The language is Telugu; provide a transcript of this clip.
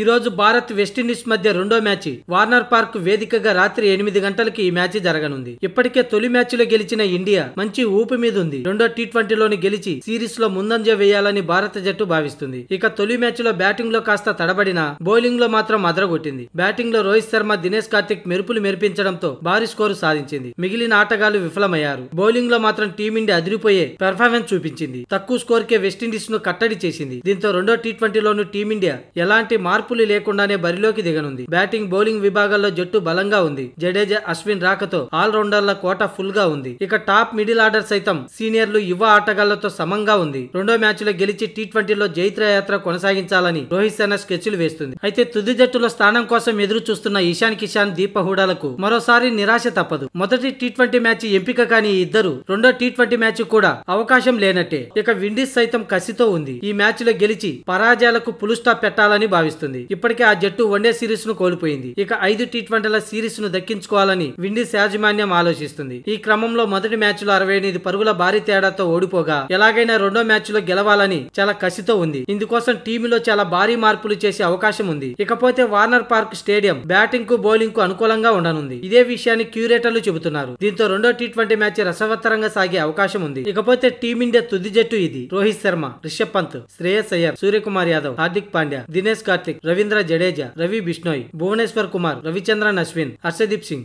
ఈరోజు భారత్ వెస్టిండీస్ మధ్య రెండో మ్యాచ్ వార్నర్ పార్క్ వేదికగా రాత్రి ఎనిమిది గంటలకి ఈ మ్యాచ్ జరగనుంది ఇప్పటికే తొలి మ్యాచ్ లో గెలిచిన ఇండియా మంచి ఊపు మీద ఉంది రెండో టీ ట్వంటీలోని గెలిచి సిరీస్ లో ముందంజ వేయాలని భారత జట్టు భావిస్తుంది ఇక తొలి మ్యాచ్ లో బ్యాటింగ్ లో కాస్త తడబడిన బౌలింగ్ లో మాత్రం అదరగొట్టింది బ్యాటింగ్ లో రోహిత్ శర్మ దినేష్ కార్తిక్ మెరుపులు మెరిపించడంతో భారీ స్కోరు సాధించింది మిగిలిన ఆటగాళ్లు విఫలమయ్యారు బౌలింగ్ లో మాత్రం టీమిండియా అదిరిపోయే పెర్ఫార్మెన్స్ చూపించింది తక్కువ స్కోర్ కే వెస్టిండీస్ ను కట్టడి చేసింది దీంతో రెండో టీ ట్వంటీలోనూ టీమిండియా ఎలాంటి మార్పు మార్పులు లేకుండానే బరిలోకి దిగనుంది బ్యాటింగ్ బౌలింగ్ విభాగాల్లో జట్టు బలంగా ఉంది జడేజా అశ్విన్ రాకతో ఆల్రౌండర్ల కోట ఫుల్ గా ఉంది ఇక టాప్ మిడిల్ ఆర్డర్ సైతం సీనియర్లు యువ ఆటగాళ్లతో సమంగా ఉంది రెండో మ్యాచ్ లో గెలిచి టీ ట్వంటీలో జైత్ర యాత్ర కొనసాగించాలని రోహిత్ శర్మ స్కెచ్లు వేస్తుంది అయితే తుది జట్టులో స్థానం కోసం ఎదురు చూస్తున్న ఇషాన్ కిషాన్ దీప హూడాలకు మరోసారి నిరాశ తప్పదు మొదటి టీ ట్వంటీ మ్యాచ్ ఎంపిక కాని ఇద్దరు రెండో టీ ట్వంటీ మ్యాచ్ కూడా అవకాశం లేనట్టే ఇక విండీస్ సైతం కసితో ఉంది ఈ మ్యాచ్ లో గెలిచి పరాజయాలకు పులుస్టాప్ పెట్టాలని భావిస్తుంది చేస్తుంది ఇప్పటికే ఆ జట్టు వన్డే సిరీస్ ను కోల్పోయింది ఇక ఐదు టీ ట్వంటీల సిరీస్ ను దక్కించుకోవాలని విండీస్ యాజమాన్యం ఆలోచిస్తుంది ఈ క్రమంలో మొదటి మ్యాచ్ లో అరవై ఎనిమిది పరుగుల భారీ తేడాతో ఓడిపోగా ఎలాగైనా రెండో మ్యాచ్ లో గెలవాలని చాలా కసితో ఉంది ఇందుకోసం టీంలో చాలా భారీ మార్పులు చేసే అవకాశం ఉంది ఇకపోతే వార్నర్ పార్క్ స్టేడియం బ్యాటింగ్ కు బౌలింగ్ కు అనుకూలంగా ఉండనుంది ఇదే విషయాన్ని క్యూరేటర్లు చెబుతున్నారు దీంతో రెండో టీ ట్వంటీ మ్యాచ్ రసవత్తరంగా సాగే అవకాశం ఉంది ఇకపోతే టీమిండియా తుది జట్టు ఇది రోహిత్ శర్మ రిషబ్ పంత్ శ్రేయస్ అయ్యర్ సూర్యకుమార్ యాదవ్ హార్దిక్ పాండ్యా దినేష్ కార్తిక్ મલિક રવિન્દ્ર જડેજા રવિ બિશ્નોઈ ભુવનેશ્વર કુમાર રવિચંદ્રન અશ્વિન હર્ષદીપ સિંહ